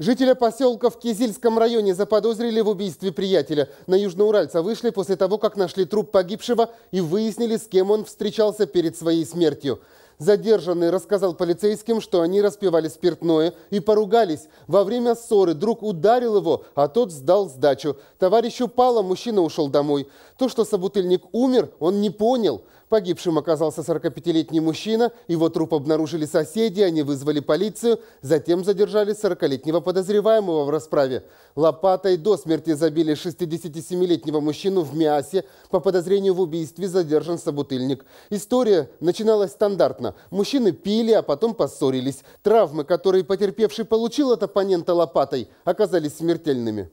Жителя поселка в Кизильском районе заподозрили в убийстве приятеля. На Южноуральца вышли после того, как нашли труп погибшего и выяснили, с кем он встречался перед своей смертью. Задержанный рассказал полицейским, что они распивали спиртное и поругались. Во время ссоры друг ударил его, а тот сдал сдачу. Товарищу пало, мужчина ушел домой. То, что собутыльник умер, он не понял – Погибшим оказался 45-летний мужчина. Его труп обнаружили соседи, они вызвали полицию. Затем задержали 40-летнего подозреваемого в расправе. Лопатой до смерти забили 67-летнего мужчину в Миасе. По подозрению в убийстве задержан собутыльник. История начиналась стандартно. Мужчины пили, а потом поссорились. Травмы, которые потерпевший получил от оппонента лопатой, оказались смертельными.